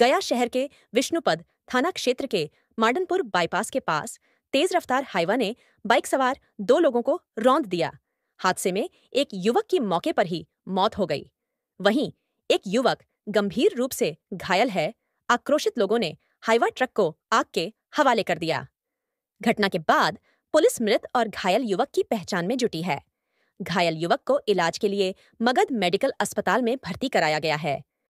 गया शहर के विष्णुपद थाना क्षेत्र के माडनपुर बाईपास के पास तेज रफ्तार हाईवा ने बाइक सवार दो लोगों को रौंद दिया हादसे में एक युवक की मौके पर ही मौत हो गई वहीं एक युवक गंभीर रूप से घायल है आक्रोशित लोगों ने हाईवा ट्रक को आग के हवाले कर दिया घटना के बाद पुलिस मृत और घायल युवक की पहचान में जुटी है घायल युवक को इलाज के लिए मगध मेडिकल अस्पताल में भर्ती कराया गया है